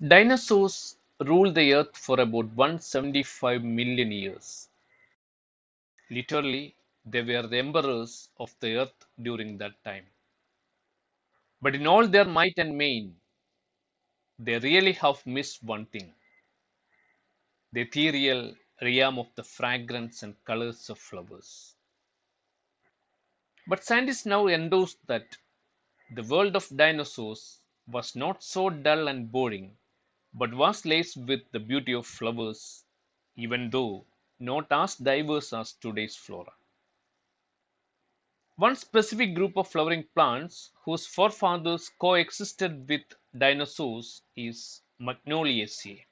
Dinosaurs ruled the earth for about 175 million years. Literally, they were the emperors of the earth during that time. But in all their might and main, they really have missed one thing the ethereal realm of the fragrance and colors of flowers. But scientists now endorse that the world of dinosaurs was not so dull and boring but was laced with the beauty of flowers, even though not as diverse as today's flora. One specific group of flowering plants whose forefathers coexisted with dinosaurs is Magnoliaceae.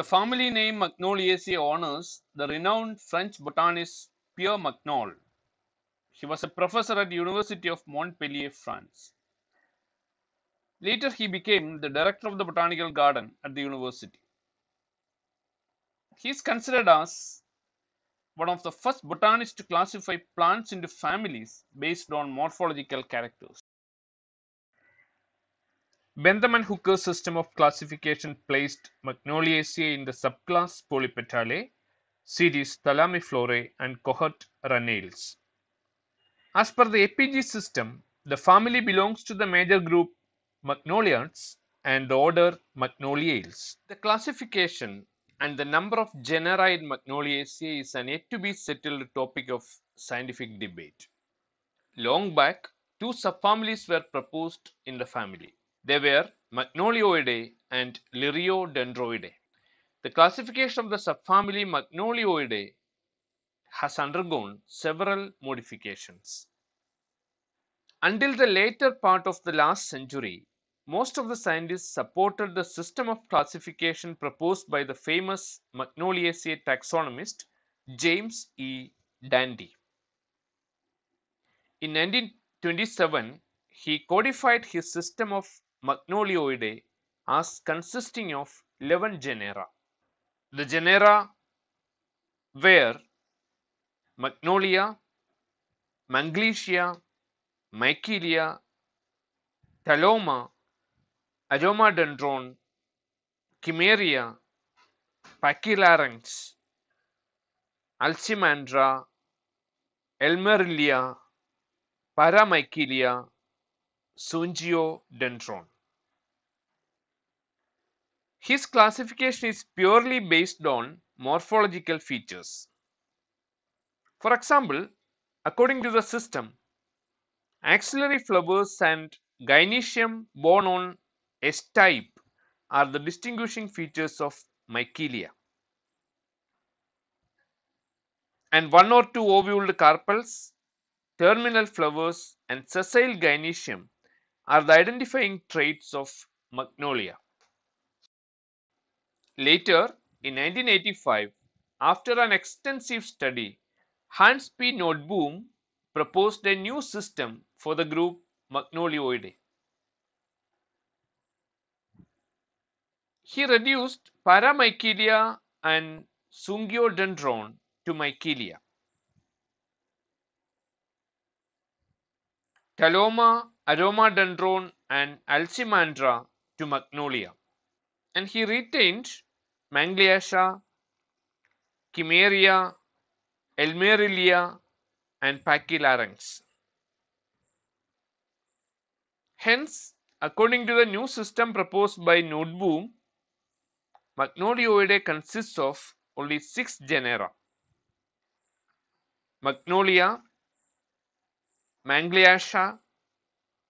The family name Magnoliaceae honors the renowned French botanist Pierre Magnol, he was a professor at University of Montpellier, France. Later he became the director of the botanical garden at the university. He is considered as one of the first botanists to classify plants into families based on morphological characters. Bentham and Hooker's system of classification placed Magnoliaceae in the subclass Polypetalae, series Thalamiflorae, and cohort Ranales. As per the APG system, the family belongs to the major group Magnolians and the order Magnoliales. The classification and the number of genera in Magnoliaceae is an yet to be settled topic of scientific debate. Long back, two subfamilies were proposed in the family. They were Magnolioidae and Liriodendroidae. The classification of the subfamily Magnolioidae has undergone several modifications. Until the later part of the last century, most of the scientists supported the system of classification proposed by the famous Magnoliaceae taxonomist James E. Dandy. In 1927, he codified his system of Magnolioidae as consisting of 11 genera. The genera were Magnolia, Manglesia, mycelia, Taloma, Aromadendron, Chimeria, Pachylarynx, Alcimandra, Elmerilia, Paramycelia, Sungiodendron. His classification is purely based on morphological features. For example, according to the system, axillary flowers and gynecium borne on S-type are the distinguishing features of mycelia. And one or two ovuled carpels, terminal flowers and sessile gynecium are the identifying traits of magnolia. Later, in 1985, after an extensive study, Hans P. Nordboom proposed a new system for the group Magnolioidae. He reduced paramycelia and sungiodendron to mycelia. Taloma, aromadendron and alcimandra to magnolia. And he retained Mangliaceae, Chimeria Elmerilia, and Pachylarynx. Hence, according to the new system proposed by Nordboom, Magnolioidae consists of only six genera. Magnolia, Mangliaceae,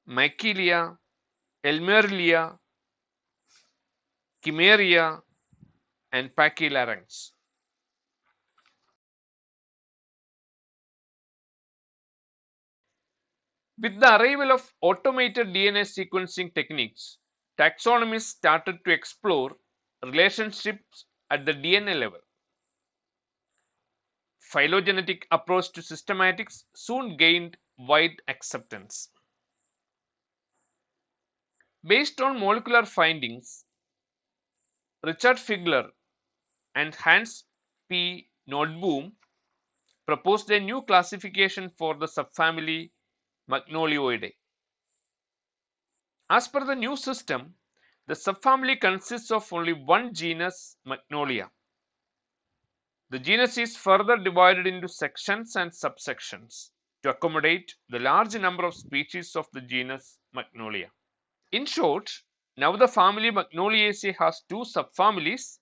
Mycelia, Elmerilia, Chimeria, and Pachylarynx. With the arrival of automated DNA sequencing techniques, taxonomists started to explore relationships at the DNA level. Phylogenetic approach to systematics soon gained wide acceptance. Based on molecular findings, Richard Figler and Hans P. Nordboom proposed a new classification for the subfamily Magnolioidae. As per the new system, the subfamily consists of only one genus, Magnolia. The genus is further divided into sections and subsections to accommodate the large number of species of the genus Magnolia. In short, now the family Magnoliaceae has two subfamilies,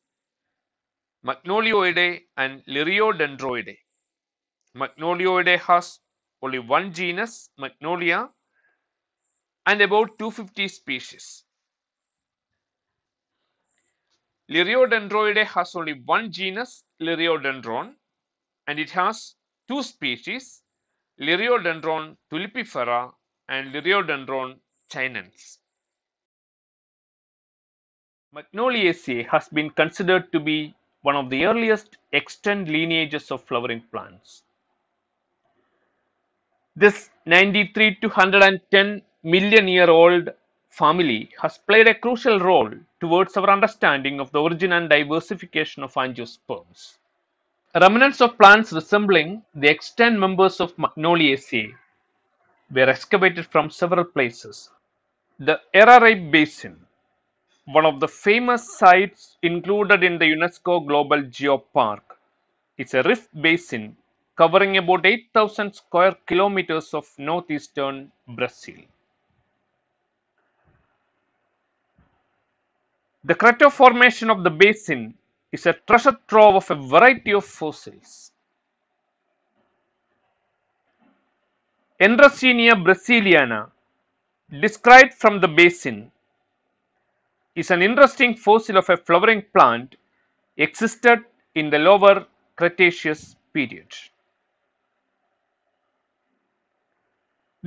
Magnolioidae and Liriodendroidae. Magnolioidae has only one genus, Magnolia, and about 250 species. Liriodendroidae has only one genus, Liriodendron, and it has two species, Liriodendron tulipifera and Liriodendron chinense. Magnoliaceae has been considered to be one of the earliest extant lineages of flowering plants. This 93 to 110 million year old family has played a crucial role towards our understanding of the origin and diversification of angiosperms. Remnants of plants resembling the extant members of Magnoliaceae were excavated from several places. The Eraray Basin, one of the famous sites included in the UNESCO Global Geopark, is a rift basin covering about 8,000 square kilometers of northeastern Brazil. The crater formation of the basin is a treasure trove of a variety of fossils. Endrasenia brasiliana, described from the basin, is an interesting fossil of a flowering plant existed in the lower Cretaceous period.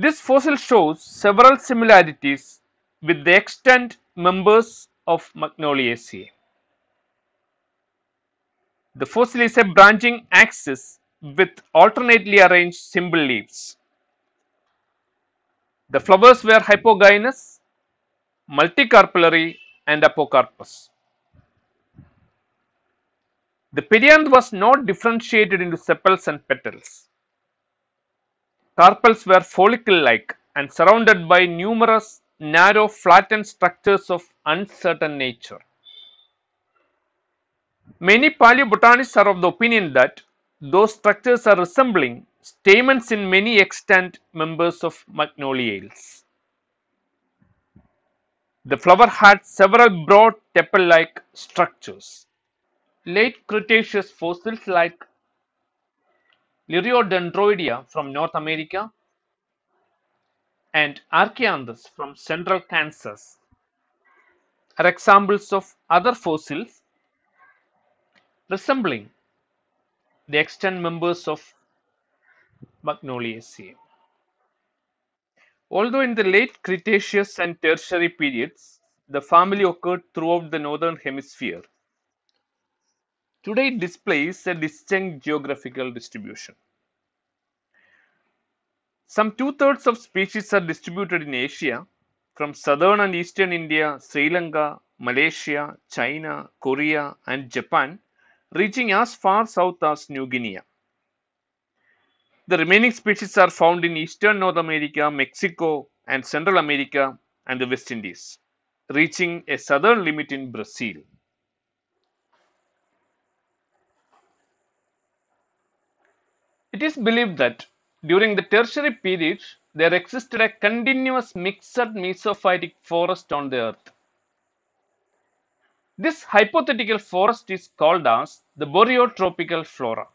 This fossil shows several similarities with the extant members of Magnoliaceae. The fossil is a branching axis with alternately arranged simple leaves. The flowers were hypogynous, multicarpellary and apocarpus. The perianth was not differentiated into sepals and petals. Carpels were follicle-like and surrounded by numerous narrow flattened structures of uncertain nature. Many paleobotanists are of the opinion that those structures are resembling stamens in many extant members of magnoliales. The flower had several broad tepal-like structures. Late Cretaceous fossils like Liriodendroidea from North America, and Archaeanthus from central Kansas are examples of other fossils resembling the extant members of Magnoliaceae. Although in the late Cretaceous and Tertiary periods, the family occurred throughout the northern hemisphere, Today it displays a distinct geographical distribution. Some two-thirds of species are distributed in Asia, from southern and eastern India, Sri Lanka, Malaysia, China, Korea and Japan, reaching as far south as New Guinea. The remaining species are found in eastern North America, Mexico and Central America and the West Indies, reaching a southern limit in Brazil. It is believed that during the tertiary period, there existed a continuous mixed mesophytic forest on the earth. This hypothetical forest is called as the boreotropical flora.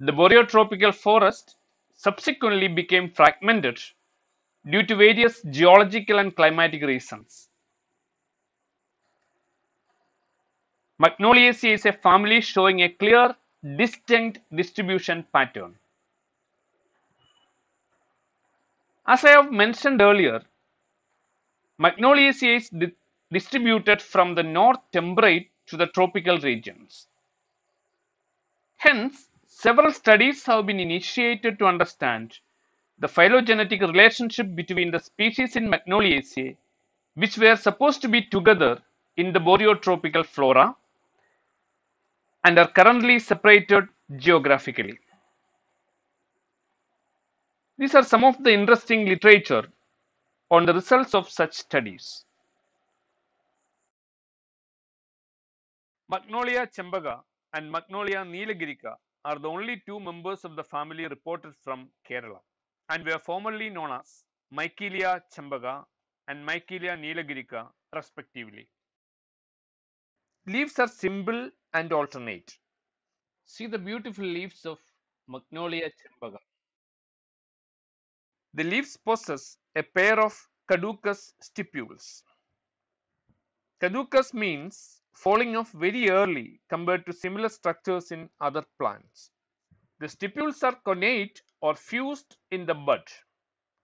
The boreotropical forest subsequently became fragmented due to various geological and climatic reasons. Magnoliaceae is a family showing a clear distinct distribution pattern. As I have mentioned earlier, Magnoliaceae is di distributed from the north temperate to the tropical regions. Hence, several studies have been initiated to understand the phylogenetic relationship between the species in Magnoliaceae, which were supposed to be together in the boreotropical flora and are currently separated geographically. These are some of the interesting literature on the results of such studies. Magnolia chembaga and Magnolia nilagirica are the only two members of the family reported from Kerala and were formerly known as Mycelia chembaga and Mycelia nilagirica respectively. Leaves are simple and alternate. See the beautiful leaves of Magnolia cembaga. The leaves possess a pair of caducous stipules. Caducous means falling off very early compared to similar structures in other plants. The stipules are connate or fused in the bud,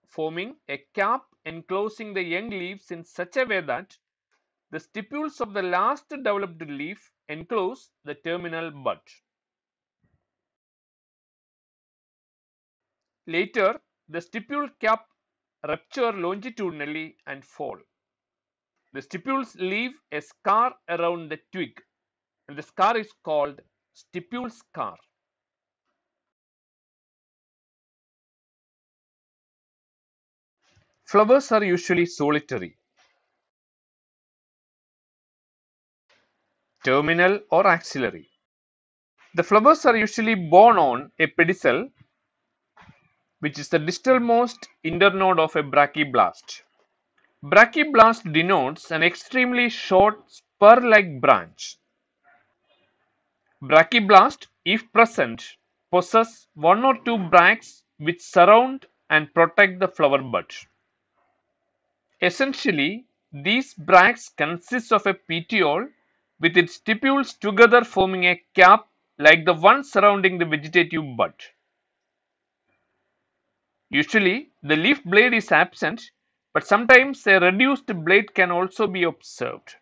forming a cap enclosing the young leaves in such a way that the stipules of the last developed leaf enclose the terminal bud. Later, the stipule cap rupture longitudinally and fall. The stipules leave a scar around the twig and the scar is called stipule scar. Flowers are usually solitary terminal or axillary. The flowers are usually borne on a pedicel which is the distalmost internode of a brachyblast. Brachyblast denotes an extremely short spur-like branch. Brachyblast, if present, possess one or two bracts which surround and protect the flower bud. Essentially, these bracts consist of a petiole with its stipules together forming a cap like the one surrounding the vegetative bud. Usually, the leaf blade is absent, but sometimes a reduced blade can also be observed.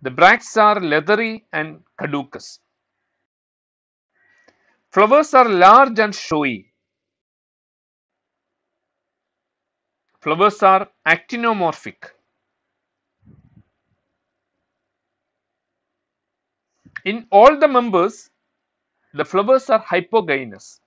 The bracts are leathery and caducous. Flowers are large and showy. Flowers are actinomorphic. In all the members, the flowers are hypogynous.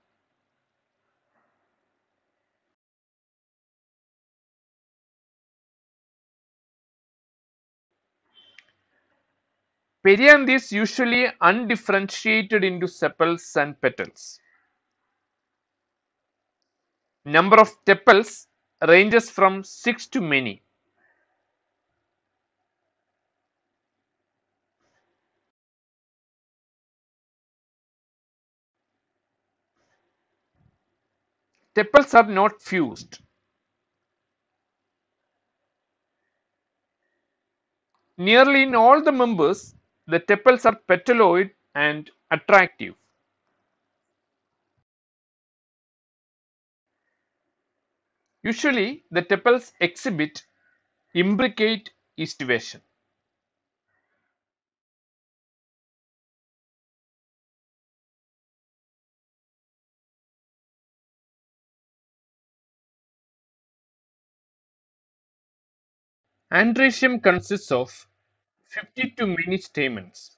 Perianth is usually undifferentiated into sepals and petals. Number of tepals ranges from 6 to many. Tepals are not fused. Nearly in all the members, the tepals are petaloid and attractive. Usually, the tepals exhibit imbricate estivation. Andracium consists of fifty to many stamens.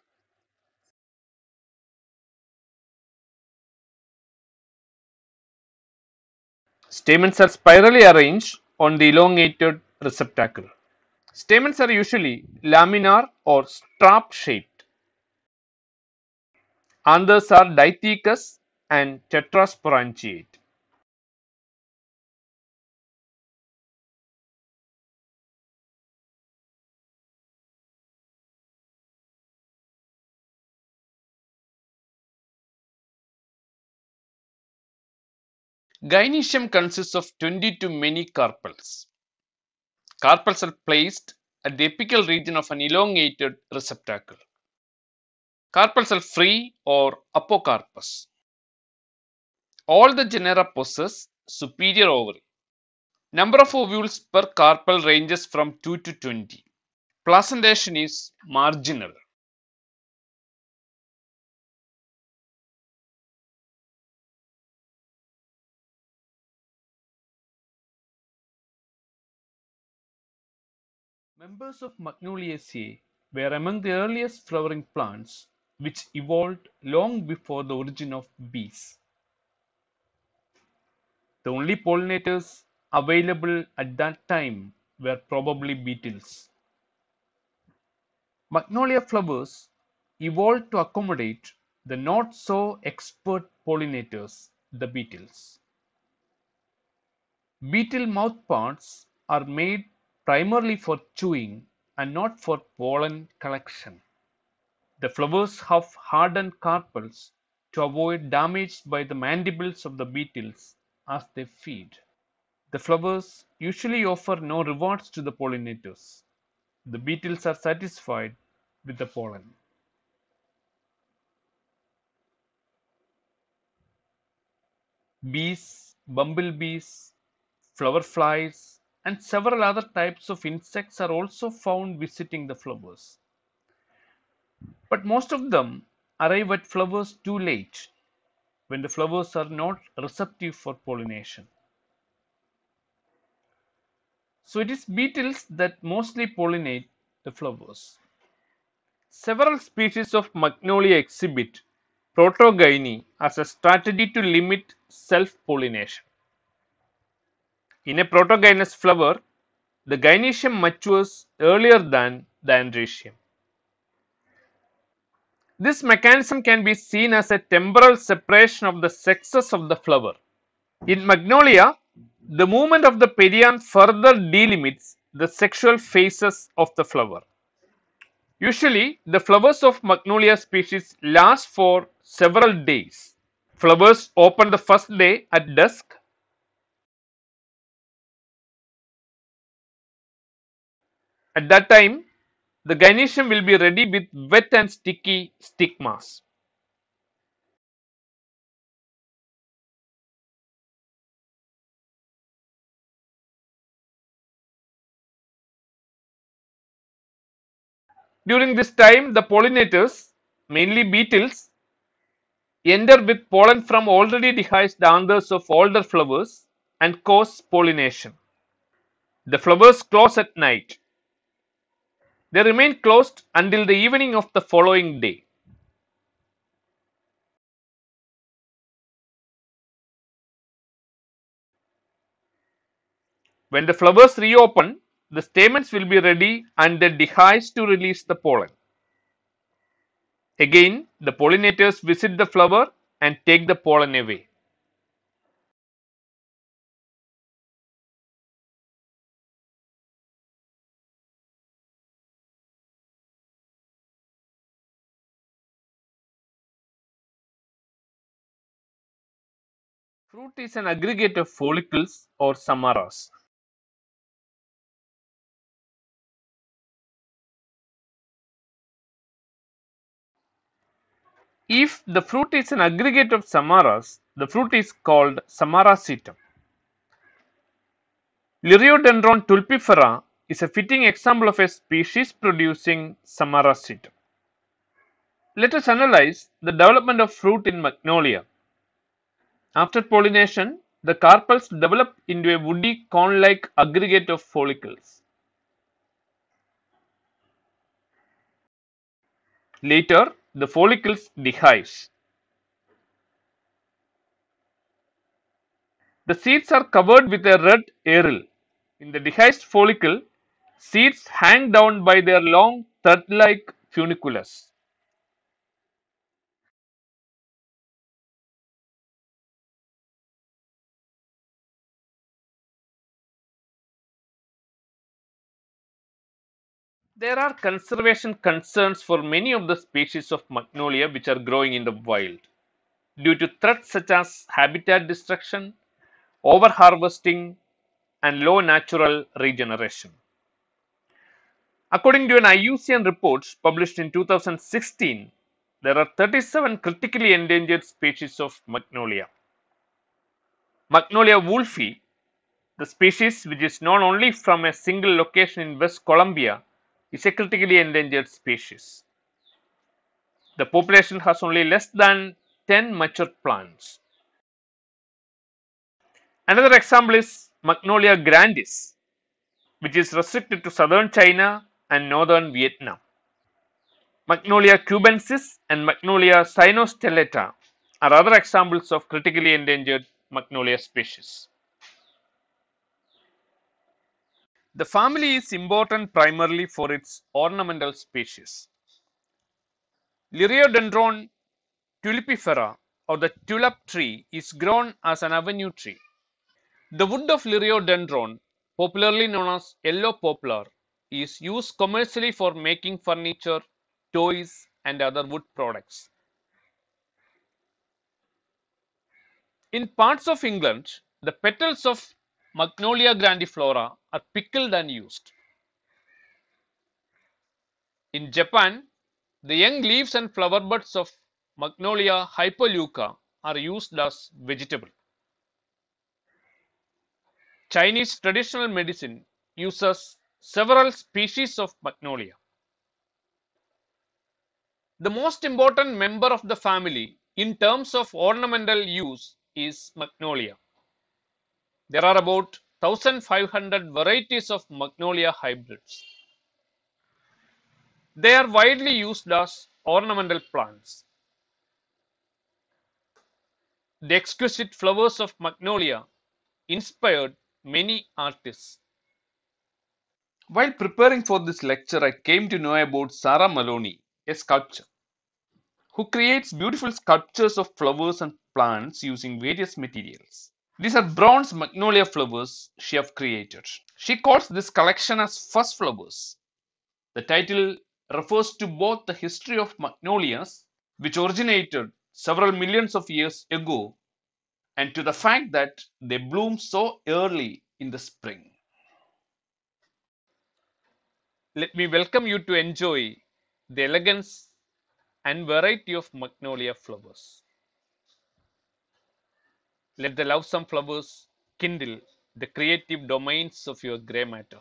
Stamens are spirally arranged on the elongated receptacle. Stamens are usually laminar or strap shaped. Anthers are dithecous and tetrasporangiate. Gynecium consists of 20 to many carpels. Carpels are placed at the apical region of an elongated receptacle. Carpels are free or apocarpus. All the genera possess superior ovary. Number of ovules per carpel ranges from 2 to 20. Placentation is marginal. Members of Magnoliaceae were among the earliest flowering plants, which evolved long before the origin of bees. The only pollinators available at that time were probably beetles. Magnolia flowers evolved to accommodate the not so expert pollinators, the beetles. Beetle mouthparts are made primarily for chewing and not for pollen collection. The flowers have hardened carpels to avoid damage by the mandibles of the beetles as they feed. The flowers usually offer no rewards to the pollinators. The beetles are satisfied with the pollen. Bees, bumblebees, flower flies, and several other types of insects are also found visiting the flowers. But most of them arrive at flowers too late when the flowers are not receptive for pollination. So it is beetles that mostly pollinate the flowers. Several species of magnolia exhibit protogyny as a strategy to limit self-pollination. In a protogynous flower, the gynecium matures earlier than the andrecium. This mechanism can be seen as a temporal separation of the sexes of the flower. In magnolia, the movement of the perian further delimits the sexual phases of the flower. Usually, the flowers of magnolia species last for several days. Flowers open the first day at dusk At that time, the gynecium will be ready with wet and sticky stigmas. During this time, the pollinators, mainly beetles, enter with pollen from already dehisced anthers of older flowers and cause pollination. The flowers close at night. They remain closed until the evening of the following day. When the flowers reopen, the stamens will be ready and the dehisce to release the pollen. Again, the pollinators visit the flower and take the pollen away. Fruit is an aggregate of follicles or samaras. If the fruit is an aggregate of samaras, the fruit is called samaracetum. Liriodendron tulpifera is a fitting example of a species producing samaracetum. Let us analyze the development of fruit in magnolia. After pollination, the carpels develop into a woody cone-like aggregate of follicles. Later, the follicles dehisce. The seeds are covered with a red aril. In the dehisced follicle, seeds hang down by their long thread-like funiculus. There are conservation concerns for many of the species of magnolia which are growing in the wild due to threats such as habitat destruction, overharvesting, and low natural regeneration. According to an IUCN report published in 2016, there are 37 critically endangered species of magnolia. Magnolia wolfi, the species which is known only from a single location in West Colombia, is a critically endangered species. The population has only less than 10 mature plants. Another example is Magnolia grandis, which is restricted to southern China and northern Vietnam. Magnolia cubensis and Magnolia sinostellata are other examples of critically endangered Magnolia species. The family is important primarily for its ornamental species. Liriodendron tulipifera or the tulip tree is grown as an avenue tree. The wood of Liriodendron, popularly known as yellow poplar, is used commercially for making furniture, toys and other wood products. In parts of England, the petals of Magnolia grandiflora are pickled and used. In Japan, the young leaves and flower buds of Magnolia hypoleuca are used as vegetable. Chinese traditional medicine uses several species of Magnolia. The most important member of the family in terms of ornamental use is Magnolia. There are about thousand five hundred varieties of magnolia hybrids. They are widely used as ornamental plants. The exquisite flowers of magnolia inspired many artists. While preparing for this lecture, I came to know about Sarah Maloney, a sculptor, who creates beautiful sculptures of flowers and plants using various materials. These are bronze magnolia flowers she have created. She calls this collection as First Flowers. The title refers to both the history of magnolias, which originated several millions of years ago, and to the fact that they bloom so early in the spring. Let me welcome you to enjoy the elegance and variety of magnolia flowers. Let the lovesome flowers kindle the creative domains of your grey matter.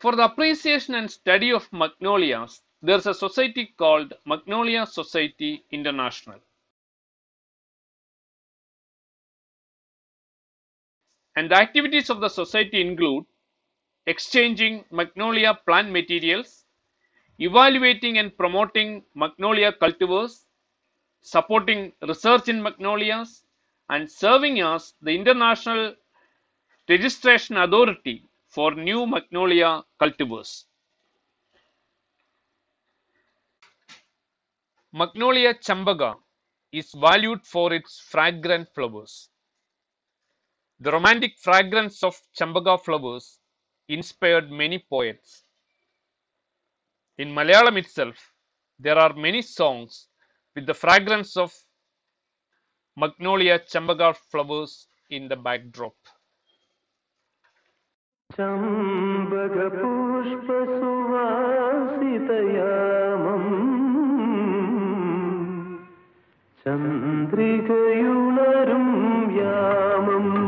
For the appreciation and study of magnolias, there is a society called Magnolia Society International. And the activities of the society include exchanging magnolia plant materials, evaluating and promoting magnolia cultivars, supporting research in magnolias, and serving as the international registration authority for new magnolia cultivars. Magnolia chambaga is valued for its fragrant flowers. The romantic fragrance of chambaga flowers inspired many poets. In Malayalam itself, there are many songs with the fragrance of magnolia chambaga flowers in the backdrop. ചമ്പകപുഷ്പസുവാസിതയാമം ചന്ദ്രികയുണരും യാമം